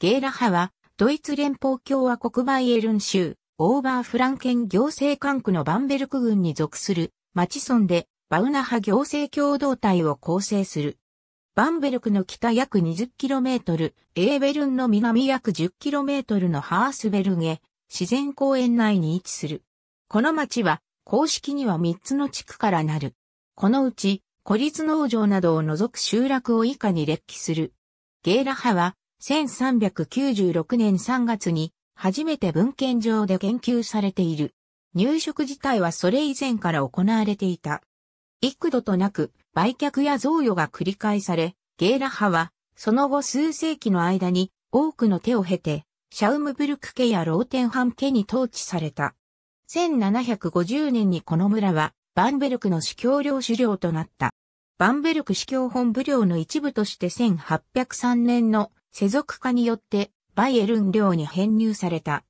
ゲーラ派は、ドイツ連邦共和国バイエルン州、オーバーフランケン行政管区のバンベルク郡に属する、町村で、バウナ派行政共同体を構成する。バンベルクの北約 20km、エーベルンの南約 10km のハースベルゲ、自然公園内に位置する。この町は、公式には3つの地区からなる。このうち、孤立農場などを除く集落を以下に列記する。ゲーラ派は、1396年3月に初めて文献上で研究されている。入植自体はそれ以前から行われていた。幾度となく売却や贈与が繰り返され、ゲーラ派はその後数世紀の間に多くの手を経て、シャウムブルク家やローテンハン家に統治された。1750年にこの村はバンベルクの司教領主領となった。バンベルク司教本部領の一部として1803年の世俗化によってバイエルン領に編入された。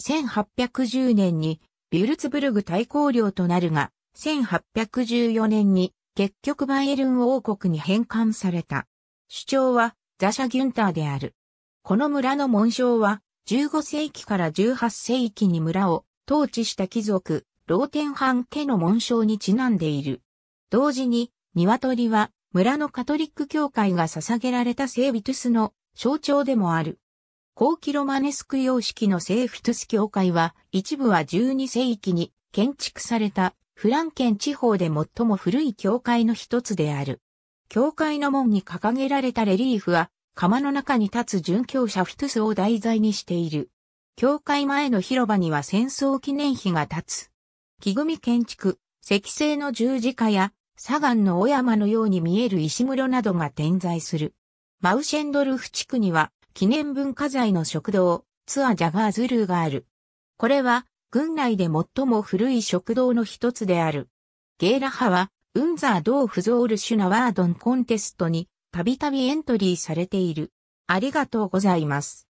1810年にビュルツブルグ大公領となるが、1814年に結局バイエルン王国に返還された。主張はザシャ・ギュンターである。この村の紋章は15世紀から18世紀に村を統治した貴族、ローテンハン家の紋章にちなんでいる。同時に、鶏は村のカトリック教会が捧げられた聖ビトゥスの象徴でもある。後期ロマネスク様式のセーフトス教会は、一部は12世紀に建築されたフランケン地方で最も古い教会の一つである。教会の門に掲げられたレリーフは、窯の中に立つ殉教者フトスを題材にしている。教会前の広場には戦争記念碑が立つ。木組建築、石製の十字架や、砂岩の小山のように見える石室などが点在する。マウシェンドルフ地区には記念文化財の食堂、ツアジャガーズルーがある。これは、軍内で最も古い食堂の一つである。ゲーラ派は、ウンザードーフゾールシュナワードンコンテストに、たびたびエントリーされている。ありがとうございます。